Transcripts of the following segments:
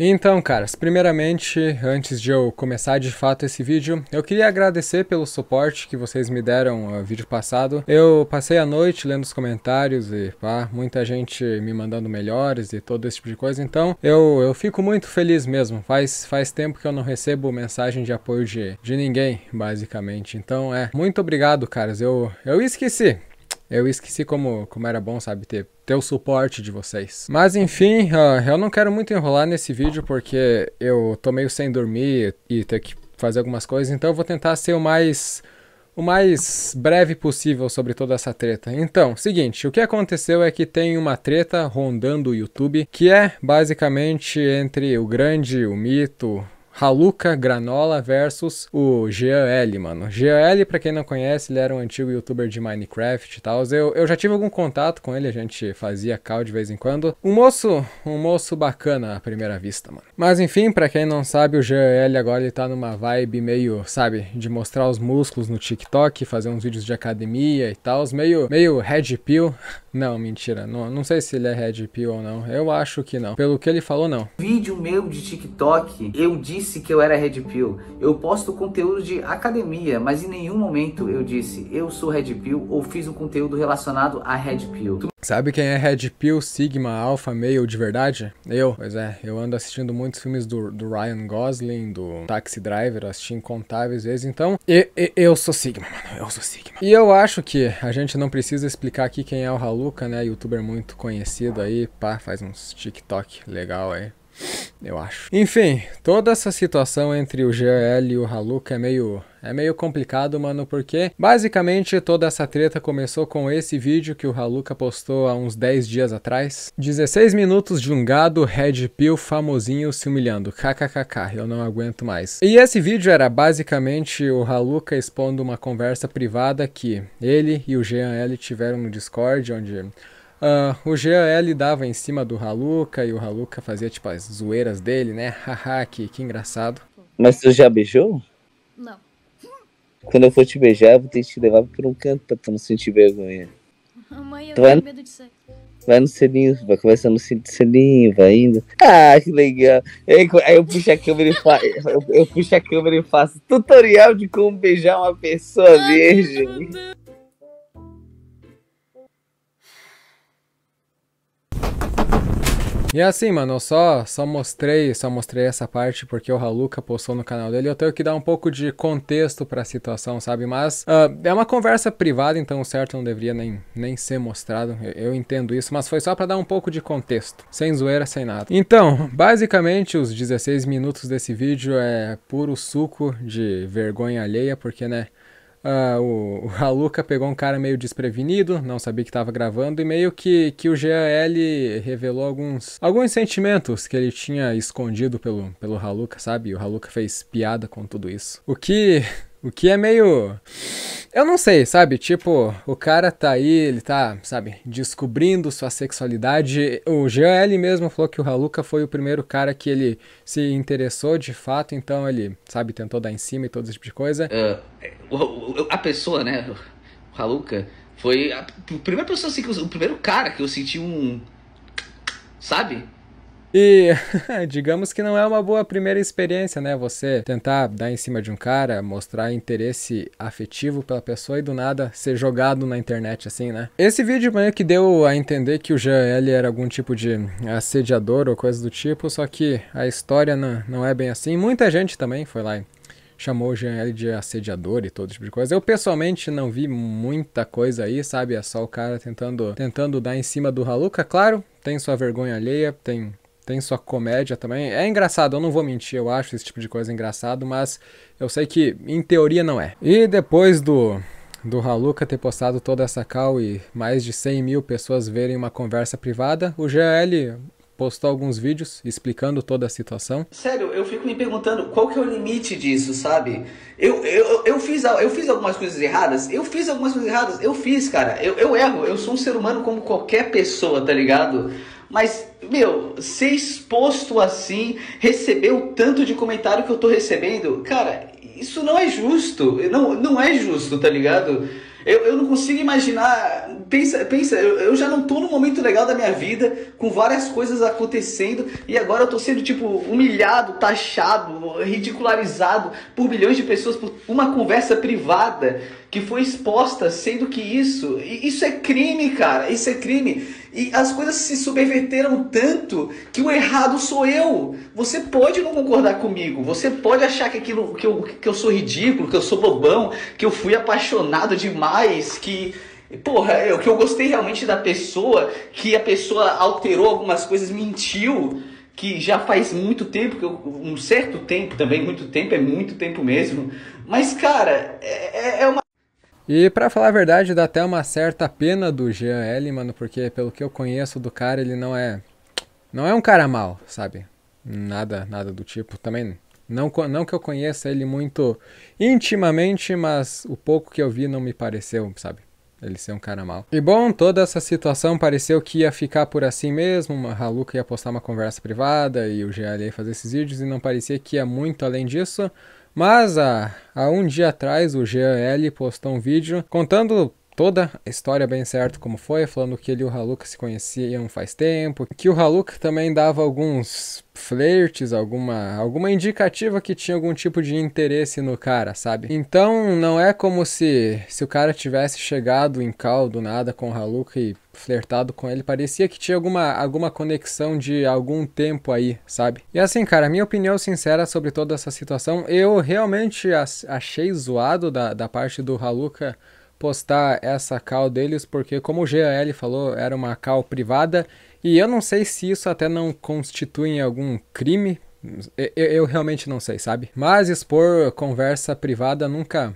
Então, caras, primeiramente, antes de eu começar de fato esse vídeo, eu queria agradecer pelo suporte que vocês me deram no vídeo passado. Eu passei a noite lendo os comentários e pá, muita gente me mandando melhores e todo esse tipo de coisa, então eu, eu fico muito feliz mesmo. Faz, faz tempo que eu não recebo mensagem de apoio de, de ninguém, basicamente. Então, é, muito obrigado, caras. Eu, eu esqueci eu esqueci como, como era bom, sabe, ter, ter o suporte de vocês. Mas enfim, uh, eu não quero muito enrolar nesse vídeo porque eu tô meio sem dormir e ter que fazer algumas coisas, então eu vou tentar ser o mais o mais breve possível sobre toda essa treta. Então, seguinte, o que aconteceu é que tem uma treta rondando o YouTube, que é basicamente entre o grande, o mito, Haluka Granola versus o GL, mano. GL, para quem não conhece, ele era um antigo youtuber de Minecraft e tal. Eu, eu já tive algum contato com ele, a gente fazia call de vez em quando. Um moço, um moço bacana à primeira vista, mano. Mas enfim, para quem não sabe, o GL agora ele tá numa vibe meio, sabe, de mostrar os músculos no TikTok, fazer uns vídeos de academia e tal, meio meio head pill Não, mentira. Não, não sei se ele é Red Pill ou não. Eu acho que não. Pelo que ele falou, não. Vídeo meu de TikTok, eu disse que eu era Red Pill. Eu posto conteúdo de academia, mas em nenhum momento eu disse eu sou Red Pill ou fiz um conteúdo relacionado a Red Pill. Sabe quem é Red Pill, Sigma, Alpha, Male de verdade? Eu? Pois é, eu ando assistindo muitos filmes do, do Ryan Gosling, do Taxi Driver, assisti incontáveis vezes, então e, e, eu sou Sigma, mano, eu sou Sigma. E eu acho que a gente não precisa explicar aqui quem é o Haluka, né, youtuber muito conhecido aí, pá, faz uns TikTok legal aí eu acho. Enfim, toda essa situação entre o GL e o Haluk é meio é meio complicado, mano, porque basicamente toda essa treta começou com esse vídeo que o Haluka postou há uns 10 dias atrás. 16 minutos de um gado Red Pill famosinho se humilhando. KKKK, eu não aguento mais. E esse vídeo era basicamente o Haluka expondo uma conversa privada que ele e o Jean L tiveram no Discord, onde Uh, o GL dava em cima do Haluca e o Haluca fazia tipo as zoeiras dele, né? Haha, que, que engraçado. Mas tu já beijou? Não. Quando eu for te beijar, eu vou ter que te levar por um canto pra tu não sentir vergonha. Mãe, eu tu tenho medo de sair. Vai no selinho, vai conversando no selinho, vai indo. Ah, que legal. Aí eu puxo a câmera e faço. Eu, eu puxo a câmera e faço tutorial de como beijar uma pessoa virgem. E é assim, mano, eu só, só mostrei, só mostrei essa parte porque o Haluca postou no canal dele. Eu tenho que dar um pouco de contexto pra situação, sabe? Mas uh, é uma conversa privada, então o certo não deveria nem, nem ser mostrado. Eu, eu entendo isso, mas foi só para dar um pouco de contexto. Sem zoeira, sem nada. Então, basicamente, os 16 minutos desse vídeo é puro suco de vergonha alheia, porque, né? Uh, o, a Luca pegou um cara meio desprevenido, não sabia que estava gravando, e meio que, que o GAL revelou alguns, alguns sentimentos que ele tinha escondido pelo, pelo Haluka, sabe? E o Haluka fez piada com tudo isso. O que, o que é meio. Eu não sei, sabe? Tipo, o cara tá aí, ele tá, sabe, descobrindo sua sexualidade. O Jean ele mesmo falou que o Haluca foi o primeiro cara que ele se interessou de fato, então ele, sabe, tentou dar em cima e todo esse tipo de coisa. Uh, a pessoa, né, o Haluca, foi a primeira pessoa, assim, o primeiro cara que eu senti um. Sabe? E digamos que não é uma boa primeira experiência, né? Você tentar dar em cima de um cara, mostrar interesse afetivo pela pessoa e do nada ser jogado na internet assim, né? Esse vídeo meio que deu a entender que o GL era algum tipo de assediador ou coisa do tipo, só que a história não, não é bem assim. Muita gente também foi lá e chamou o Jean de assediador e todo tipo de coisa. Eu pessoalmente não vi muita coisa aí, sabe? É só o cara tentando, tentando dar em cima do Haluca, claro. Tem sua vergonha alheia, tem tem sua comédia também. É engraçado, eu não vou mentir, eu acho esse tipo de coisa engraçado, mas eu sei que em teoria não é. E depois do do Haluca ter postado toda essa cal e mais de 100 mil pessoas verem uma conversa privada, o GL postou alguns vídeos explicando toda a situação. Sério, eu fico me perguntando qual que é o limite disso, sabe? Eu, eu, eu, fiz, eu fiz algumas coisas erradas, eu fiz algumas coisas erradas, eu fiz, cara. Eu, eu erro, eu sou um ser humano como qualquer pessoa, tá ligado? Mas, meu, ser exposto assim, receber o tanto de comentário que eu tô recebendo, cara, isso não é justo. Não, não é justo, tá ligado? Eu, eu não consigo imaginar. Pensa, pensa eu, eu já não tô num momento legal da minha vida, com várias coisas acontecendo, e agora eu tô sendo, tipo, humilhado, taxado, ridicularizado por milhões de pessoas por uma conversa privada que foi exposta, sendo que isso. Isso é crime, cara. Isso é crime. E as coisas se subverteram tanto que o errado sou eu. Você pode não concordar comigo, você pode achar que aquilo que eu, que eu sou ridículo, que eu sou bobão, que eu fui apaixonado demais, que Porra, é, que eu gostei realmente da pessoa, que a pessoa alterou algumas coisas, mentiu, que já faz muito tempo, que eu, um certo tempo também, muito tempo, é muito tempo mesmo. Mas, cara, é, é, é uma. E para falar a verdade, dá até uma certa pena do Jean L, mano, porque pelo que eu conheço do cara, ele não é não é um cara mal, sabe? Nada, nada do tipo. Também não não que eu conheça ele muito intimamente, mas o pouco que eu vi não me pareceu, sabe? Ele ser um cara mal. E bom, toda essa situação pareceu que ia ficar por assim mesmo. Uma Haluca ia postar uma conversa privada e o GL ia fazer esses vídeos e não parecia que ia muito além disso. Mas há, ah, há um dia atrás o GL postou um vídeo contando toda a história bem certo como foi, falando que ele e o Haluka se conheciam faz tempo, que o Haluka também dava alguns flertes, alguma, alguma indicativa que tinha algum tipo de interesse no cara, sabe? Então não é como se, se o cara tivesse chegado em caldo nada com o Haluka e flertado com ele, parecia que tinha alguma, alguma conexão de algum tempo aí, sabe? E assim, cara, minha opinião sincera sobre toda essa situação, eu realmente achei zoado da, da parte do Haluka postar essa call deles, porque como o GL falou, era uma call privada, e eu não sei se isso até não constitui algum crime, eu, eu realmente não sei, sabe? Mas expor conversa privada nunca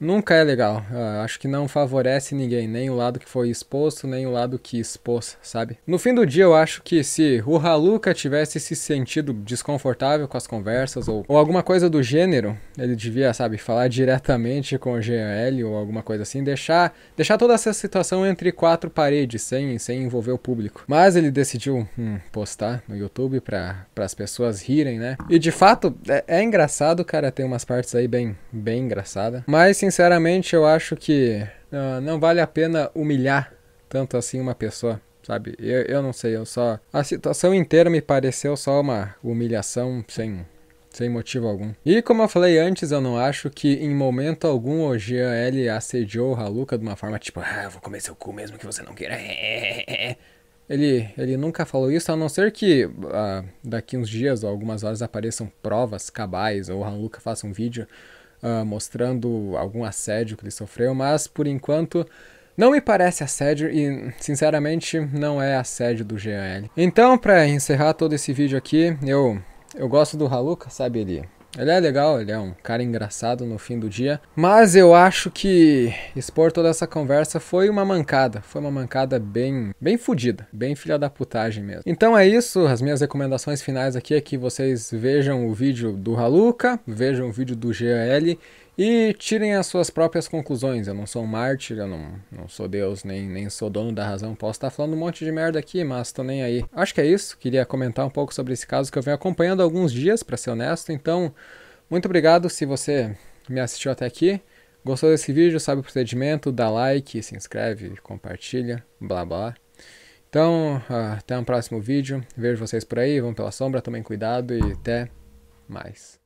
Nunca é legal. Ah, acho que não favorece ninguém, nem o lado que foi exposto, nem o lado que expôs, sabe? No fim do dia, eu acho que se o Haluka tivesse se sentido desconfortável com as conversas ou, ou alguma coisa do gênero, ele devia, sabe, falar diretamente com o GL ou alguma coisa assim, deixar, deixar toda essa situação entre quatro paredes, sem, sem envolver o público. Mas ele decidiu hum, postar no YouTube para as pessoas rirem, né? E de fato, é, é engraçado, cara, tem umas partes aí bem, bem engraçada. Mas, sinceramente, eu acho que uh, não vale a pena humilhar tanto assim uma pessoa, sabe? Eu, eu não sei, eu só. A situação inteira me pareceu só uma humilhação sem. Sem motivo algum. E como eu falei antes, eu não acho que em momento algum o Jean L assediou o Haluka de uma forma tipo, ah, vou comer seu cu mesmo que você não queira. Ele, ele nunca falou isso, a não ser que uh, daqui uns dias ou algumas horas apareçam provas cabais ou o Haluka faça um vídeo uh, mostrando algum assédio que ele sofreu, mas por enquanto não me parece assédio e, sinceramente, não é assédio do GL. Então, para encerrar todo esse vídeo aqui, eu eu gosto do Haluka, sabe ele? Ele é legal, ele é um cara engraçado no fim do dia. Mas eu acho que expor toda essa conversa foi uma mancada. Foi uma mancada bem, bem fodida, bem filha da putagem mesmo. Então é isso. As minhas recomendações finais aqui é que vocês vejam o vídeo do Haluca, vejam o vídeo do GL e tirem as suas próprias conclusões. Eu não sou um mártir, eu não, não sou Deus, nem, nem sou dono da razão. Posso estar falando um monte de merda aqui, mas tô nem aí. Acho que é isso. Queria comentar um pouco sobre esse caso que eu venho acompanhando há alguns dias, para ser honesto. Então, muito obrigado se você me assistiu até aqui. Gostou desse vídeo? Sabe o procedimento? Dá like, se inscreve, compartilha, blá blá. Então, até um próximo vídeo. Vejo vocês por aí. Vão pela sombra, tomem cuidado e até mais.